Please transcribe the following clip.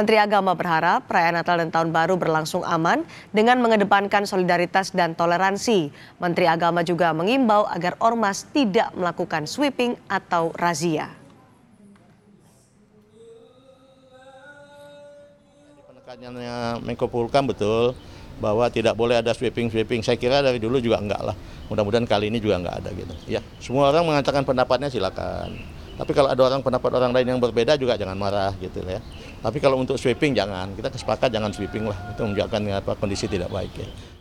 Menteri Agama berharap perayaan Natal dan Tahun Baru berlangsung aman dengan mengedepankan solidaritas dan toleransi. Menteri Agama juga mengimbau agar ormas tidak melakukan sweeping atau razia. Penekanannya Menko Polhukam betul bahwa tidak boleh ada sweeping-sweeping. Saya kira dari dulu juga enggak lah. Mudah-mudahan kali ini juga enggak ada gitu. Ya, semua orang mengatakan pendapatnya silakan. Tapi kalau ada orang pendapat orang lain yang berbeda juga jangan marah gitu ya. Tapi kalau untuk sweeping jangan, kita kesepakat jangan sweeping lah, itu menunjukkan apa kondisi tidak baik ya.